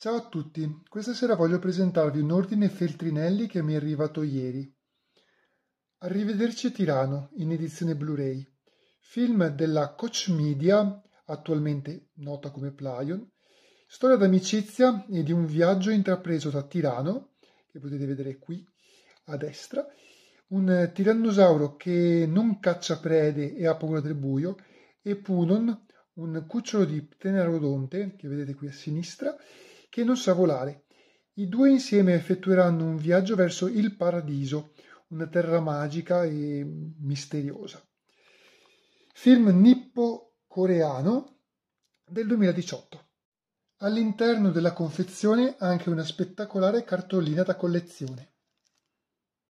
Ciao a tutti, questa sera voglio presentarvi un ordine Feltrinelli che mi è arrivato ieri. Arrivederci Tirano, in edizione Blu-ray, film della Coach Media, attualmente nota come Plion, storia d'amicizia e di un viaggio intrapreso da Tirano, che potete vedere qui a destra, un tirannosauro che non caccia prede e ha paura del buio, e Punon, un cucciolo di pterodonte, che vedete qui a sinistra, che non sa volare. I due insieme effettueranno un viaggio verso il paradiso, una terra magica e misteriosa. Film nippo-coreano del 2018. All'interno della confezione anche una spettacolare cartolina da collezione.